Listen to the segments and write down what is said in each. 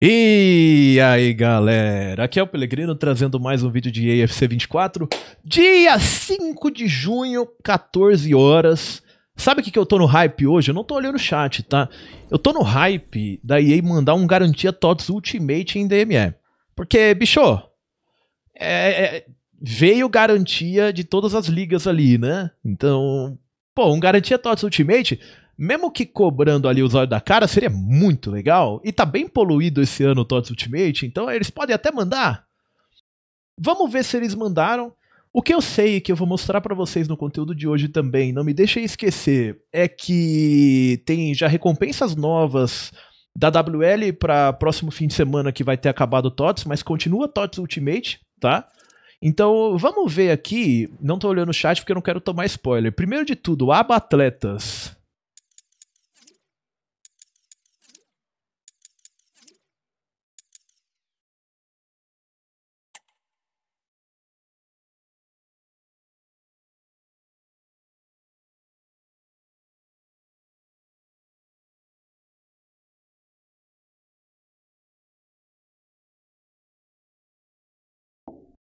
E aí galera, aqui é o Pelegrino trazendo mais um vídeo de AFC 24, dia 5 de junho, 14 horas. Sabe o que, que eu tô no hype hoje? Eu não tô olhando o chat, tá? Eu tô no hype da EA mandar um Garantia TOTS Ultimate em DME. Porque, bicho, é, é, veio garantia de todas as ligas ali, né? Então, pô, um Garantia TOTS Ultimate mesmo que cobrando ali os olhos da cara, seria muito legal. E tá bem poluído esse ano o TOTS Ultimate, então eles podem até mandar. Vamos ver se eles mandaram. O que eu sei que eu vou mostrar para vocês no conteúdo de hoje também, não me deixem esquecer, é que tem já recompensas novas da WL para próximo fim de semana que vai ter acabado o TOTS, mas continua TOTS Ultimate, tá? Então, vamos ver aqui, não tô olhando o chat porque eu não quero tomar spoiler. Primeiro de tudo, aba atletas.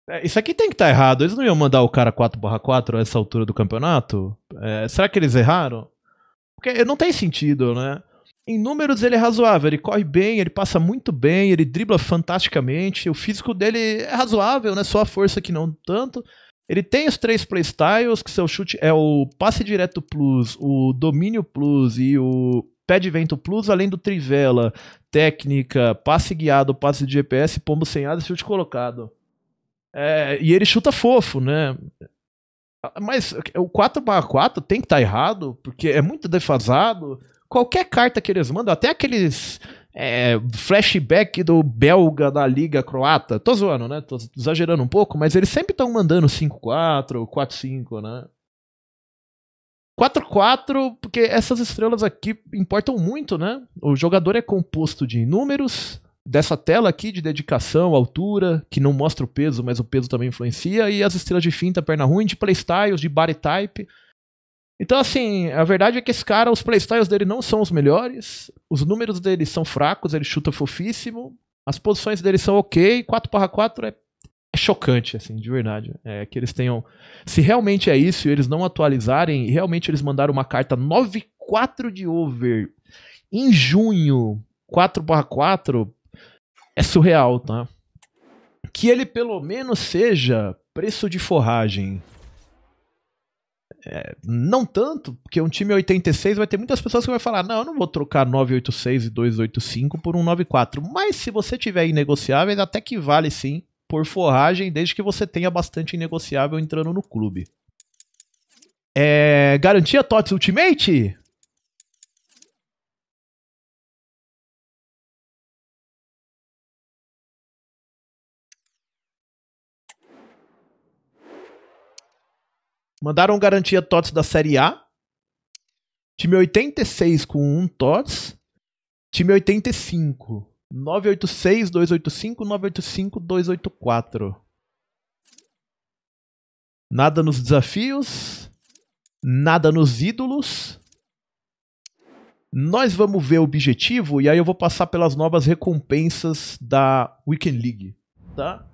É, isso aqui tem que estar tá errado. Eles não iam mandar o cara 4/4 a essa altura do campeonato? É, será que eles erraram? Porque eh, não tem sentido, né? Em números ele é razoável, ele corre bem, ele passa muito bem, ele dribla fantasticamente, o físico dele é razoável, né? Só a força que não tanto. Ele tem os três playstyles, que seu chute é o passe direto plus, o domínio plus e o pé de vento plus, além do trivela, técnica, passe guiado, passe de GPS, pombo sem asa e chute colocado. É, e ele chuta fofo, né? Mas o 4/4 x tem que estar tá errado, porque é muito defasado. Qualquer carta que eles mandam, até aqueles é, flashback do belga da Liga Croata. Tô zoando, né? Tô exagerando um pouco, mas eles sempre estão mandando 5-4, x 4-5, x né? 4-4, x porque essas estrelas aqui importam muito, né? O jogador é composto de números, dessa tela aqui de dedicação, altura, que não mostra o peso, mas o peso também influencia, e as estrelas de finta, perna ruim, de playstyles, de body type. Então, assim, a verdade é que esse cara, os playstyles dele não são os melhores, os números dele são fracos, ele chuta fofíssimo, as posições dele são ok, 4 para 4 é, é chocante, assim, de verdade. É que eles tenham. Se realmente é isso e eles não atualizarem, realmente eles mandaram uma carta 9-4 de over em junho, 4 para 4 é surreal, tá? Que ele pelo menos seja preço de forragem. É, não tanto, porque um time 86 vai ter muitas pessoas que vai falar: não, eu não vou trocar 986 e 285 por um 94. Mas se você tiver inegociáveis, até que vale sim por forragem, desde que você tenha bastante inegociável entrando no clube. É, garantia TOTS Ultimate? Mandaram garantia TOTS da Série A. Time 86 com 1 TOTS. Time 85. 986, 285, 985, 284. Nada nos desafios. Nada nos ídolos. Nós vamos ver o objetivo e aí eu vou passar pelas novas recompensas da Weekend League, tá?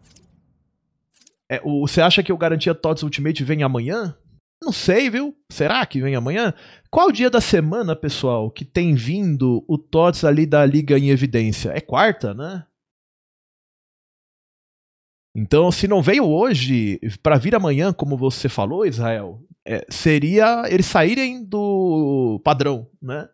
É, o, você acha que o Garantia TOTS Ultimate vem amanhã? Não sei, viu? Será que vem amanhã? Qual dia da semana, pessoal, que tem vindo o TOTS ali da Liga em evidência? É quarta, né? Então, se não veio hoje, para vir amanhã, como você falou, Israel, é, seria eles saírem do padrão, né?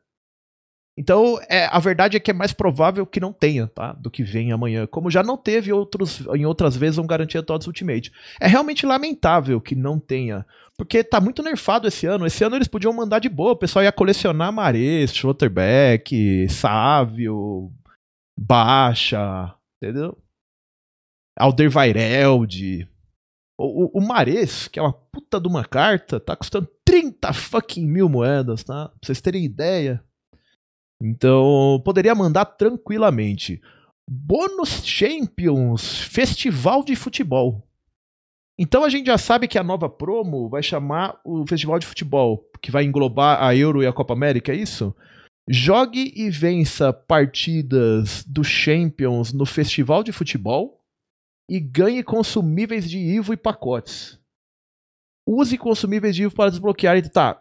Então, é, a verdade é que é mais provável que não tenha, tá? Do que vem amanhã. Como já não teve outros, em outras vezes um Garantia Todos Ultimate. É realmente lamentável que não tenha. Porque tá muito nerfado esse ano. Esse ano eles podiam mandar de boa. O pessoal ia colecionar Mares, Schlotterbeck, Sávio, Baixa, entendeu? Alderweireld. O, o, o Mares, que é uma puta de uma carta, tá custando 30 fucking mil moedas, tá? Pra vocês terem ideia. Então, poderia mandar tranquilamente. Bônus Champions Festival de Futebol. Então a gente já sabe que a nova promo vai chamar o Festival de Futebol, que vai englobar a Euro e a Copa América, é isso? Jogue e vença partidas do Champions no Festival de Futebol e ganhe consumíveis de Ivo e pacotes. Use consumíveis de Ivo para desbloquear. Tá,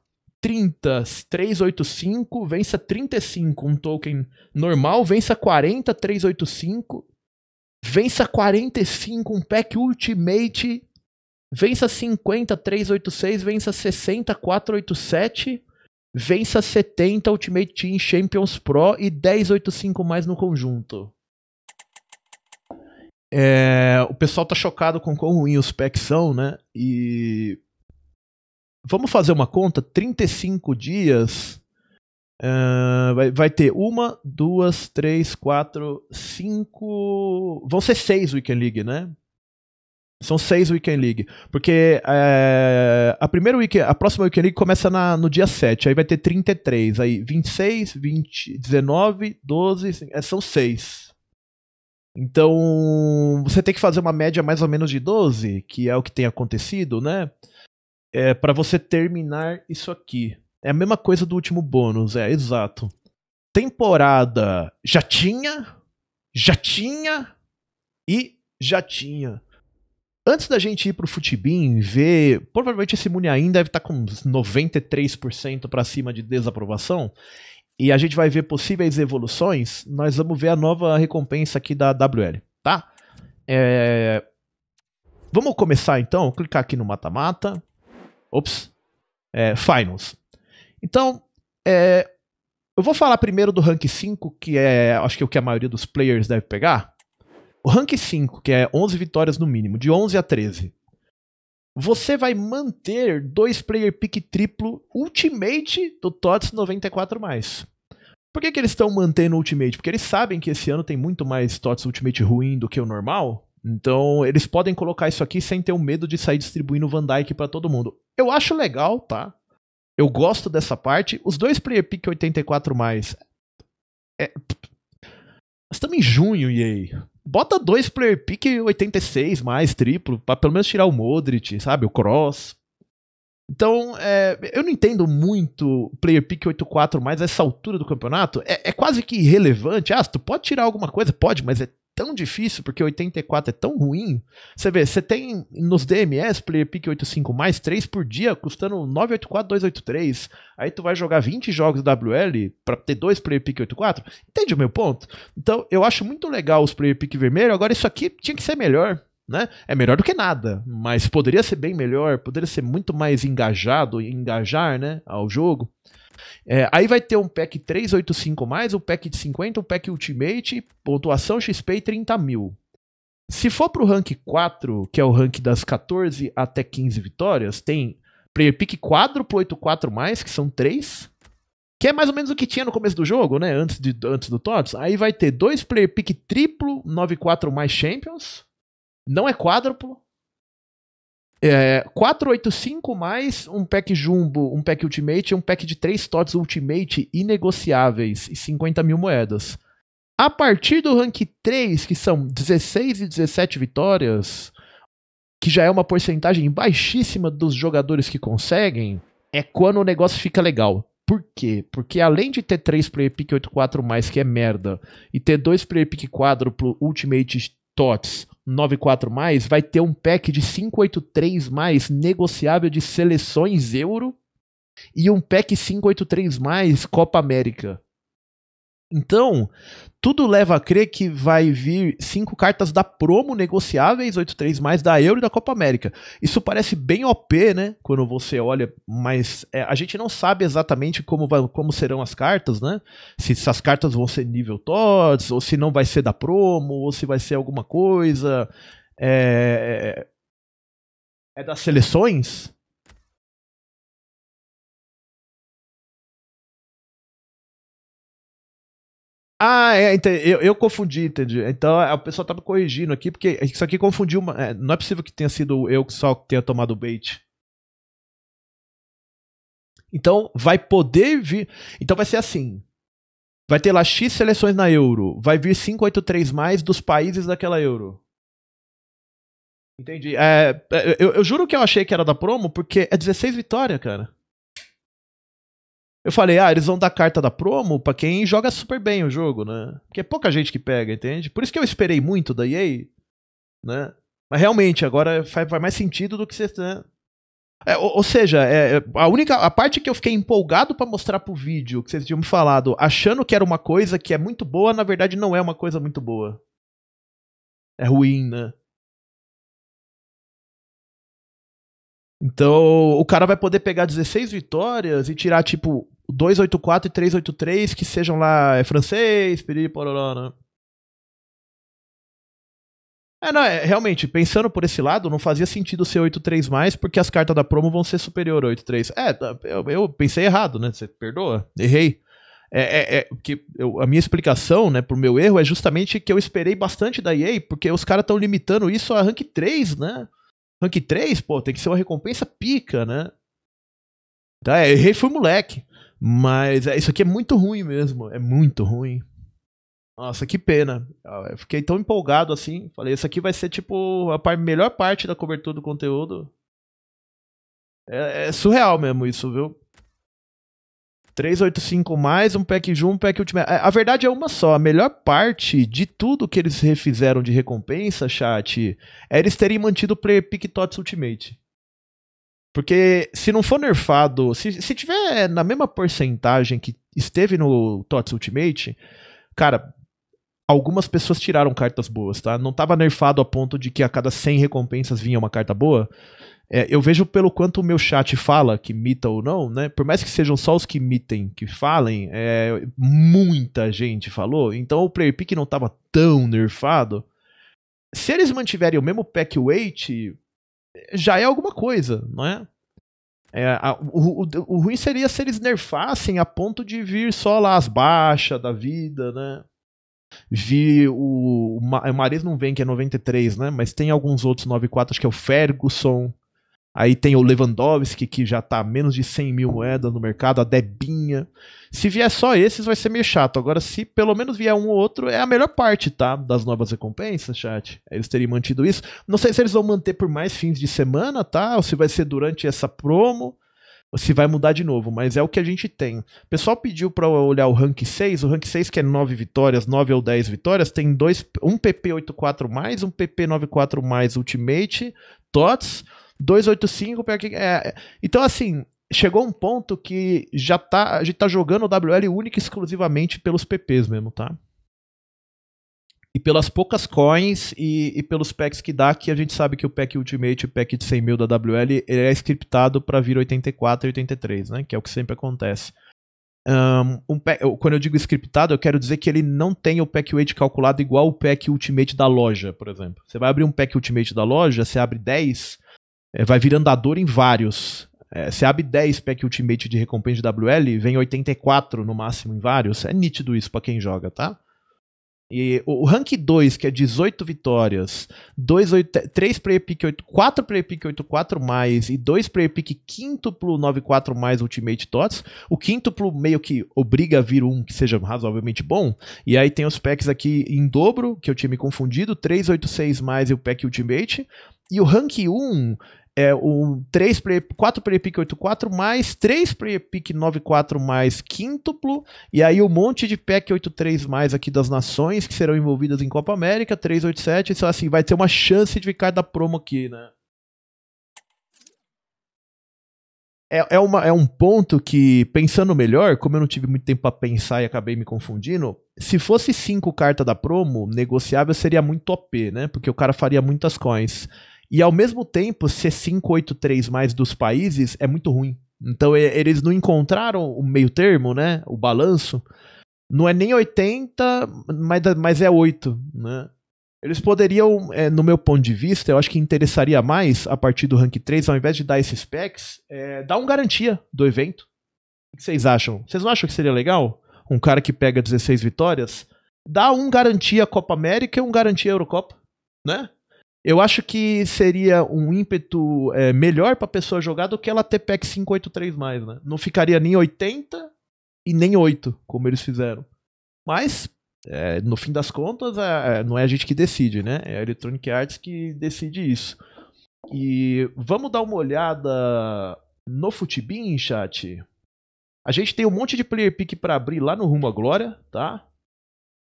30, 385, vença 35. Um token normal, vença 40, 385. Vença 45, um pack ultimate. Vença 50, 386. Vença 60, 487. Vença 70, Ultimate Team Champions Pro e 1085 mais no conjunto. É, o pessoal tá chocado com quão ruim os packs são, né? E Vamos fazer uma conta? 35 dias. Uh, vai, vai, ter uma, duas, três, quatro, cinco. Vão ser seis Weekend League, né? São seis Weekend League. Porque uh, a, primeira weekend, a próxima Weekend League começa na, no dia 7, aí vai ter 33. Aí 26, 20, 19, 12. É, são seis. Então, você tem que fazer uma média mais ou menos de 12, que é o que tem acontecido, né? é para você terminar isso aqui. É a mesma coisa do último bônus, é exato. Temporada já tinha, já tinha e já tinha. Antes da gente ir pro Futibin ver, provavelmente esse Muniain deve estar tá com 93% para cima de desaprovação, e a gente vai ver possíveis evoluções, nós vamos ver a nova recompensa aqui da WL, tá? É... Vamos começar então, clicar aqui no mata-mata, Ops. É, finals. Então, é, eu vou falar primeiro do rank 5, que é acho que é o que a maioria dos players deve pegar. O rank 5, que é 11 vitórias no mínimo, de 11 a 13. Você vai manter dois player pick triplo ultimate do TOTS 94 mais. Por que, que eles estão mantendo o ultimate? Porque eles sabem que esse ano tem muito mais TOTS ultimate ruim do que o normal. Então, eles podem colocar isso aqui sem ter o medo de sair distribuindo Van Dyke para todo mundo. Eu acho legal, tá? Eu gosto dessa parte. Os dois Player Pick 84 mais. É... Nós estamos em junho, e aí? Bota dois Player Pick 86 mais, triplo, para pelo menos tirar o Modric, sabe? O Cross. Então, é... eu não entendo muito Player Pick 84 mais essa altura do campeonato. É, é quase que irrelevante. Ah, tu pode tirar alguma coisa? Pode, mas é tão difícil, porque 84 é tão ruim. Você vê, você tem nos DMS, player pick 85 mais 3 por dia, custando 984, 283. Aí tu vai jogar 20 jogos WL para ter dois player pick 84. Entende o meu ponto? Então, eu acho muito legal os player pick vermelho. Agora, isso aqui tinha que ser melhor. Né? É melhor do que nada, mas poderia ser bem melhor, poderia ser muito mais engajado, engajar né, ao jogo. É, aí vai ter um pack 385 mais, um pack de 50, um pack Ultimate, pontuação XP e 30 mil. Se for pro rank 4, que é o rank das 14 até 15 vitórias, tem player pick quádruplo 84 mais, que são 3. Que é mais ou menos o que tinha no começo do jogo, né? Antes, de, antes do TOTS. Aí vai ter dois player pick triplo 94 mais champions. Não é quádruplo. É, 485 mais um pack jumbo, um pack ultimate, e um pack de 3 TOTS ultimate inegociáveis e 50 mil moedas. A partir do rank 3, que são 16 e 17 vitórias, que já é uma porcentagem baixíssima dos jogadores que conseguem, é quando o negócio fica legal. Por quê? Porque além de ter 3 player pick 84+, que é merda, e ter 2 player pick quádruplo ultimate TOTS 94 mais vai ter um pack de 583 mais negociável de seleções euro e um pack 583 mais Copa América. Então, tudo leva a crer que vai vir cinco cartas da promo negociáveis, 8-3 mais, da Euro e da Copa América. Isso parece bem OP, né? Quando você olha, mas é, a gente não sabe exatamente como, vai, como serão as cartas, né? Se, essas cartas vão ser nível TOTS, ou se não vai ser da promo, ou se vai ser alguma coisa. É, é, é, é das seleções? Ah, é, eu, eu confundi, entendi. Então é, o pessoal tá me corrigindo aqui, porque é, isso aqui confundiu. Uma, é, não é possível que tenha sido eu só que tenha tomado o bait. Então vai poder vir. Então vai ser assim. Vai ter lá X seleções na euro. Vai vir 583 mais dos países daquela euro. Entendi. É, eu, eu juro que eu achei que era da promo, porque é 16 vitória, cara. Eu falei, ah, eles vão dar carta da promo para quem joga super bem o jogo, né? Porque é pouca gente que pega, entende? Por isso que eu esperei muito da EA, né? Mas realmente, agora faz, faz mais sentido do que você. Né? É, ou, ou, seja, é, é a única a parte que eu fiquei empolgado para mostrar pro vídeo que vocês tinham me falado, achando que era uma coisa que é muito boa, na verdade não é uma coisa muito boa. É ruim, né? Então, o cara vai poder pegar 16 vitórias e tirar, tipo, 284 e 383, que sejam lá é francês, piri, né? É, não, é, realmente, pensando por esse lado, não fazia sentido ser 8-3 mais, porque as cartas da promo vão ser superior a 8-3. É, tá, eu, eu, pensei errado, né? Você perdoa? Errei. É, é, é que eu, a minha explicação, né, pro meu erro é justamente que eu esperei bastante da EA, porque os caras estão limitando isso a rank 3, né? Rank 3, pô, tem que ser uma recompensa pica, né? Tá, eu errei, fui moleque. Mas é, isso aqui é muito ruim mesmo. É muito ruim. Nossa, que pena. Ah, eu fiquei tão empolgado assim. Falei, isso aqui vai ser tipo a par melhor parte da cobertura do conteúdo. É, é, surreal mesmo isso, viu? 385 mais um pack Jum, um pack Ultimate. É, a verdade é uma só. A melhor parte de tudo que eles refizeram de recompensa, chat, é eles terem mantido o tots Ultimate. Porque se não for nerfado, se, se tiver na mesma porcentagem que esteve no TOTS Ultimate, cara, algumas pessoas tiraram cartas boas, tá? Não tava nerfado a ponto de que a cada 100 recompensas vinha uma carta boa. É, eu vejo pelo quanto o meu chat fala, que mita ou não, né? Por mais que sejam só os que mitem que falem, é, muita gente falou. Então o player pick não estava tão nerfado. Se eles mantiverem o mesmo pack weight, já é alguma coisa, não é? é a, o, o, o, ruim seria se eles nerfassem a ponto de vir só lá as baixas da vida, né? Vi o, o Maris não vem, que é 93, né? Mas tem alguns outros 94, acho que é o Ferguson, Aí tem o Lewandowski, que já tá a menos de 100 mil moedas no mercado, a Debinha. Se vier só esses, vai ser meio chato. Agora, se pelo menos vier um ou outro, é a melhor parte, tá? Das novas recompensas, chat. Eles teriam mantido isso. Não sei se eles vão manter por mais fins de semana, tá? Ou se vai ser durante essa promo. Ou se vai mudar de novo, mas é o que a gente tem. O pessoal pediu para olhar o rank 6, o rank 6 que é 9 vitórias, 9 ou 10 vitórias, tem dois, um PP 84+, um PP 94+, Ultimate, TOTS, 285 para quem. É, então, assim, chegou um ponto que já tá, a gente tá jogando o WL única e exclusivamente pelos PPs mesmo, tá? E pelas poucas coins e, e, pelos packs que dá, que a gente sabe que o pack Ultimate, o pack de 100 mil da WL, ele é scriptado para vir 84 e 83, né? Que é o que sempre acontece. Um, um pack, quando eu digo scriptado, eu quero dizer que ele não tem o pack weight calculado igual o pack Ultimate da loja, por exemplo. Você vai abrir um pack Ultimate da loja, você abre 10, é, vai vir andador em vários. É, você abre 10 pack ultimate de recompensa de WL, vem 84 no máximo em vários. É nítido isso para quem joga, tá? E o rank 2, que é 18 vitórias, 3 player pick 4 player pick 84 mais e 2 player pick quíntuplo 94 mais ultimate tots. O quíntuplo meio que obriga a vir um que seja razoavelmente bom. E aí tem os packs aqui em dobro, que eu tinha me confundido, 386 mais e o pack ultimate. E o rank 1 é um 3 player, 4 player pick 84 mais, 3 player pick 94 mais quíntuplo, e aí um monte de pack 83 mais aqui das nações que serão envolvidas em Copa América, 387, então assim, vai ter uma chance de ficar da promo aqui, né? É, é, uma, é um ponto que, pensando melhor, como eu não tive muito tempo para pensar e acabei me confundindo, se fosse 5 cartas da promo, negociável seria muito OP, né? Porque o cara faria muitas coins. E ao mesmo tempo, ser 583 mais dos países é muito ruim. Então eles não encontraram o meio termo, né? O balanço. Não é nem 80, mas, mas é 8, né? Eles poderiam, é, no meu ponto de vista, eu acho que interessaria mais, a partir do rank 3, ao invés de dar esses packs, é, dar um garantia do evento. O que vocês acham? Vocês não acham que seria legal? Um cara que pega 16 vitórias, dá um garantia Copa América e um garantia Eurocopa, né? Eu acho que seria um ímpeto é, melhor para a pessoa jogar do que ela ter PEC 583 mais, né? Não ficaria nem 80 e nem 8, como eles fizeram. Mas, é, no fim das contas, é, é, não é a gente que decide, né? É a Electronic Arts que decide isso. E vamos dar uma olhada no Futibin, chat? A gente tem um monte de player pick para abrir lá no Rumo à Glória, tá?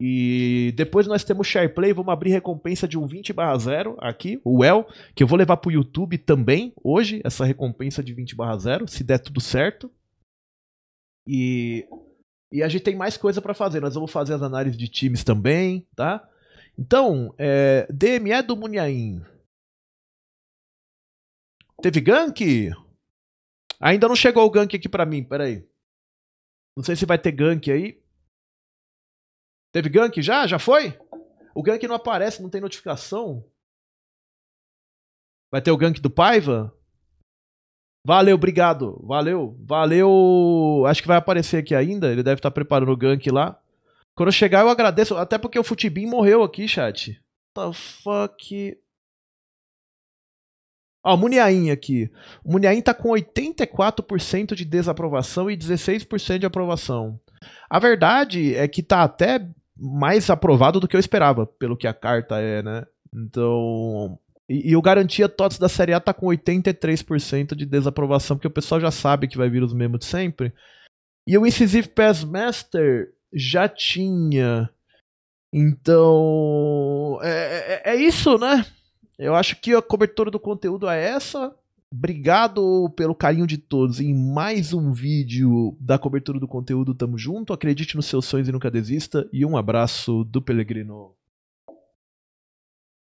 E depois nós temos SharePlay, vamos abrir recompensa de um 20 barra 0 aqui, o El, que eu vou levar pro YouTube também hoje, essa recompensa de 20 barra 0, se der tudo certo. E, e a gente tem mais coisa para fazer, nós vamos fazer as análises de times também, tá? Então, é, DME é do Munhaim. Teve gank? Ainda não chegou o gank aqui para mim, peraí. Não sei se vai ter gank aí. Teve gank já? Já foi? O gank não aparece, não tem notificação. Vai ter o gank do Paiva? Valeu, obrigado. Valeu, valeu. Acho que vai aparecer aqui ainda. Ele deve estar preparando o gank lá. Quando eu chegar, eu agradeço. Até porque o Futibin morreu aqui, chat. What the fuck. Ó, o Muniain aqui. O Muniain tá com 84% de desaprovação e 16% de aprovação. A verdade é que tá até mais aprovado do que eu esperava, pelo que a carta é, né? Então. E, e o Garantia TOTS da Série A tá com 83% de desaprovação, porque o pessoal já sabe que vai vir os mesmos de sempre. E o Incisive Pass Master já tinha. Então. É, é, é isso, né? Eu acho que a cobertura do conteúdo é essa. Obrigado pelo carinho de todos em mais um vídeo da cobertura do conteúdo Tamo Junto. Acredite nos seus sonhos e nunca desista. E um abraço do Pelegrino.